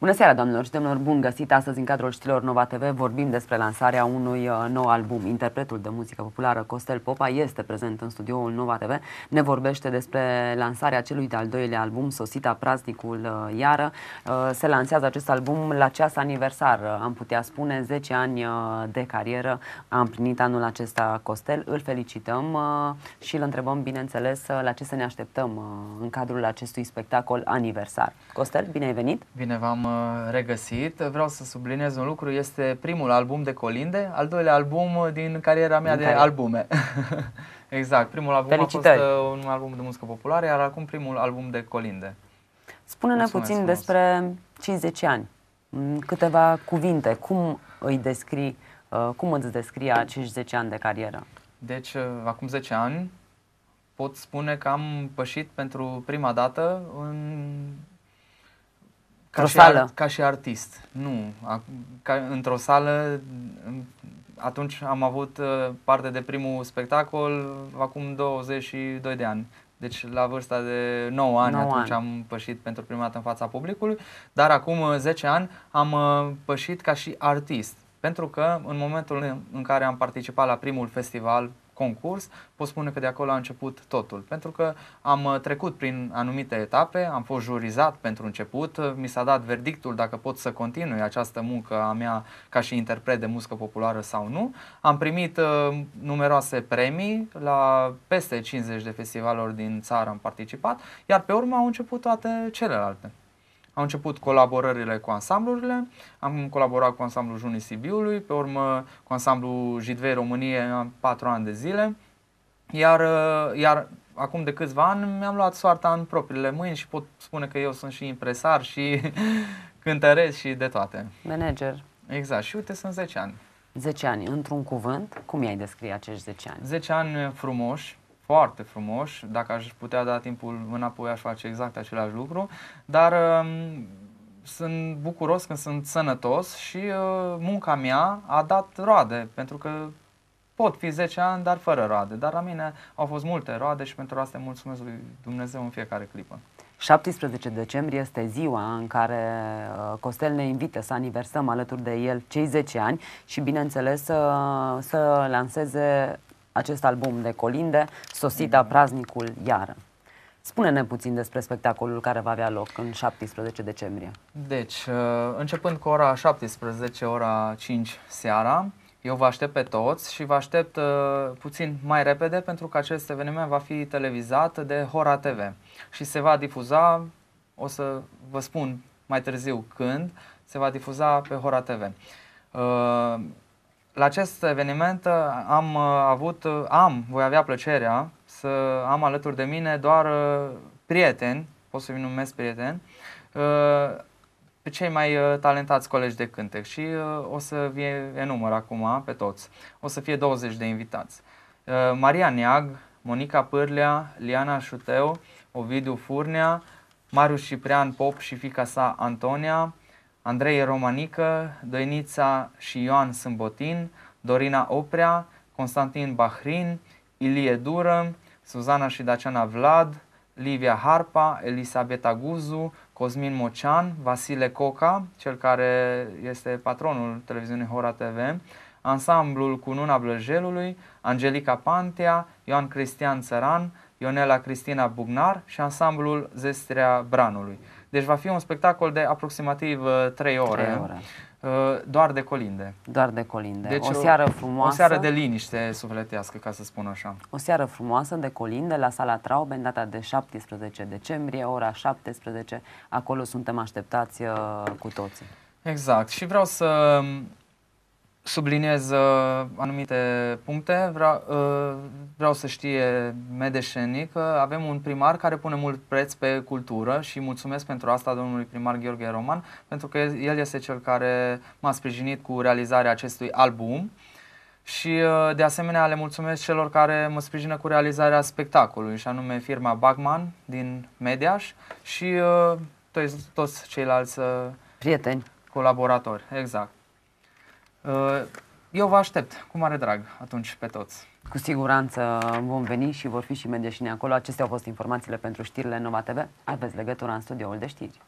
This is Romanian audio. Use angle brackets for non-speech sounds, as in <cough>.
Bună seara, doamnelor și domnilor! Bun găsit! Astăzi, în cadrul știrilor Nova TV, vorbim despre lansarea unui uh, nou album. Interpretul de muzică populară Costel Popa este prezent în studioul Nova TV. Ne vorbește despre lansarea celui de-al doilea album, Sosita Praznicul uh, Iară. Uh, se lansează acest album la ceas aniversar, am putea spune, 10 ani de carieră Am primit anul acesta Costel. Îl felicităm și îl întrebăm, bineînțeles, la ce să ne așteptăm în cadrul acestui spectacol aniversar. Costel, bine ai venit! Bine v-am Uh, regăsit. Vreau să subliniez un lucru, este primul album de Colinde, al doilea album uh, din cariera mea din de care... albume. <laughs> exact, primul album Felicitări. a fost uh, un album de muzică populară, iar acum primul album de Colinde. Spune-ne Mulțumesc puțin frumos. despre 50 ani, mm, câteva cuvinte, cum îi descrii, cum îți descrii 50 ani de carieră? Deci, acum 10 ani, pot spune că am pășit pentru prima dată în ca, și, sală. Ar, ca și artist. Nu. A, ca, într-o sală, atunci am avut uh, parte de primul spectacol acum 22 de ani. Deci la vârsta de 9 ani 9 atunci ani. am pășit pentru prima dată în fața publicului, dar acum 10 uh, ani am uh, pășit ca și artist. Pentru că în momentul în care am participat la primul festival concurs, pot spune că de acolo a început totul, pentru că am uh, trecut prin anumite etape, am fost jurizat pentru început, uh, mi s-a dat verdictul dacă pot să continui această muncă a mea ca și interpret de muzică populară sau nu. Am primit uh, numeroase premii la peste 50 de festivaluri din țară am participat, iar pe urmă au început toate celelalte. Au început colaborările cu ansamblurile, am colaborat cu ansamblul Junii Sibiului, pe urmă cu ansamblul Jidvei Românie am patru ani de zile, iar, uh, iar acum de câțiva ani mi-am luat soarta în propriile mâini și pot spune că eu sunt și impresar și <laughs> cântăresc și de toate. Manager. Exact. Și uite, sunt 10 ani. 10 ani, într-un cuvânt, cum i-ai descrie acești 10 ani? 10 ani frumoși, foarte frumoși, dacă aș putea da timpul înapoi aș face exact același lucru, dar um, sunt bucuros când sunt sănătos și uh, munca mea a dat roade, pentru că pot fi 10 ani, dar fără roade. Dar la mine au fost multe roade și pentru asta mulțumesc lui Dumnezeu în fiecare clipă. 17 decembrie este ziua în care uh, Costel ne invită să aniversăm alături de el cei 10 ani și, bineînțeles, să, să lanseze acest album de colinde, Sosita mhm. praznicul iară. Spune-ne puțin despre spectacolul care va avea loc în 17 decembrie. Deci, uh, începând cu ora 17, ora 5 seara, eu vă aștept pe toți și vă aștept uh, puțin mai repede pentru că acest eveniment va fi televizat de Hora TV și se va difuza, o să vă spun mai târziu când, se va difuza pe Hora TV. Uh, la acest eveniment uh, am uh, avut, uh, am, voi avea plăcerea să am alături de mine doar prieteni, pot să-i numesc prieteni, pe cei mai talentați colegi de cântec și o să vie enumăr acum pe toți. O să fie 20 de invitați. Maria Neag, Monica Pârlea, Liana Șuteu, Ovidiu Furnea, Marius Ciprian Pop și fica sa Antonia, Andrei Romanică, Doinița și Ioan Sâmbotin, Dorina Oprea, Constantin Bahrin, Ilie Dură, Suzana și Daciana Vlad, Livia Harpa, Elisabeta Guzu, Cosmin Mocean, Vasile Coca, cel care este patronul televiziunii Hora TV, ansamblul Cununa Blăjelului, Angelica Pantea, Ioan Cristian Țăran, Ionela Cristina Bugnar și ansamblul Zestrea Branului. Deci va fi un spectacol de aproximativ 3 uh, ore. 3 ore uh, doar de colinde. Doar de colinde. Deci o seară frumoasă. O seară de liniște sufletească, ca să spun așa. O seară frumoasă de colinde la sala Trauben, data de 17 decembrie, ora 17. Acolo suntem așteptați uh, cu toții. Exact. Și vreau să subliniez uh, anumite puncte. Vreau, uh, vreau să știe Medeșenii că uh, avem un primar care pune mult preț pe cultură și mulțumesc pentru asta domnului primar Gheorghe Roman, pentru că el este cel care m-a sprijinit cu realizarea acestui album. Și de asemenea le mulțumesc celor care mă sprijină cu realizarea spectacolului, și anume firma Bagman din Mediaș și toți, toți ceilalți prieteni, colaboratori, exact. Uh, eu vă aștept cu mare drag atunci pe toți. Cu siguranță vom veni și vor fi și mediașini acolo. Acestea au fost informațiile pentru știrile Nova TV. Aveți legătura în studioul de știri.